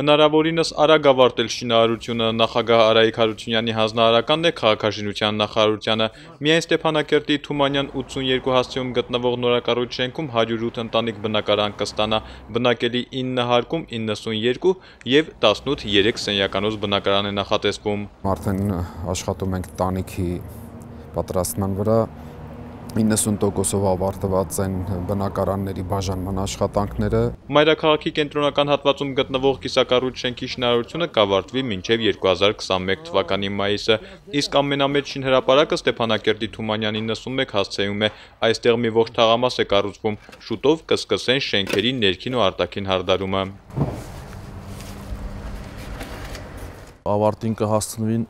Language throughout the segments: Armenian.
Հնարավորինս արագ ավարտել շինարարությունը նախագահ Արայիկ Հարությունյանի հանձնարարականն է քաղաքաշինության նախարարությանը։ Միայն Ստեփանակերտի Թումանյան 82 հաստիում գտնվող նորակառույց շենքում 108 ընտանիք բնակարան կստանա, բնակելի 9 հարկում 92 եւ 18 3 սենյականոց բնակարան է նախատեսվում։ Արդեն աշխատում ենք տանիքի պատրաստման վրա 90%-ով ավարտված են բնակարանների բաժանման աշխատանքները։ Մայրաքաղաքի կենտրոնական հատվածում գտնվող կիսակառույց շենքի շինարարությունը կավարտվի մինչև 2021 թվականի մայիսը, իսկ ամենամեծ շինհրապարակը Ստեփանակերտի Թումանյան 91 հասցեում է, այստեղ մի ողջ թաղամաս է կառուցվում, շուտով կսկսեն շենքերի ներքին ու արտաքին հարդարումը։ ավարտին կհասցնվին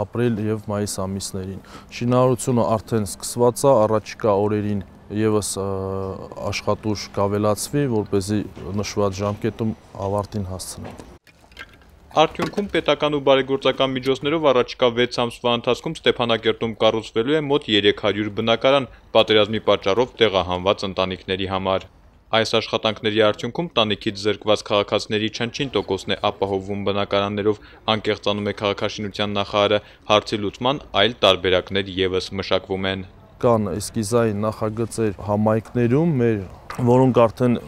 ապրիլ եւ մայիս ամիսներին։ Շինարարությունը արդեն սկսված է, առաջիկա օրերին եւս աշխատուժ կավելացվի, որ เป զի նշված ժամկետում ավարտին հասցնեն։ Արդյունքում պետական ու բարեգործական միջոցներով առաջիկա 6 ամսվա ընթացքում Ստեփանակերտում կառուցվելու է մոտ 300 բնակարան պատերազմի պատճառով տեղահանված ընտանիքների համար։ Այս աշխատանքների արդյունքում տանիքից զրկված քաղաքացիների չնչին տոկոսն է ապահովվում բնակարաններով անկեղծանում է քաղաքաշինության նախարարը հարցի լուծման այլ տարբերակներ եւս մշակվում են կան էսկիզային նախագծեր համայնքներում մեր որոնք արդեն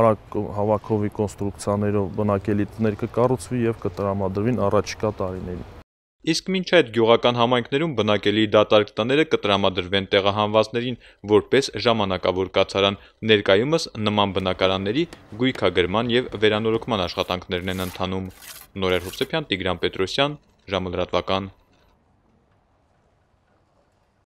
արագ հավաքովի կոնստրուկցիաներով բնակելի տներ կկառուցվի եւ կտրամադրվին առաջիկա տարիներին Իսկ մինչ այդ գյուղական համայնքներում բնակելի դատարկ տները կտրամադրվեն տեղահանվածներին որպես ժամանակավոր կացարան։ Ներկայումս նման բնակարանների գույքագրման եւ վերանորոգման աշխատանքներն են ընթանում։ Նորեր Հովսեփյան, Տիգրան Պետրոսյան, ժամը լրատվական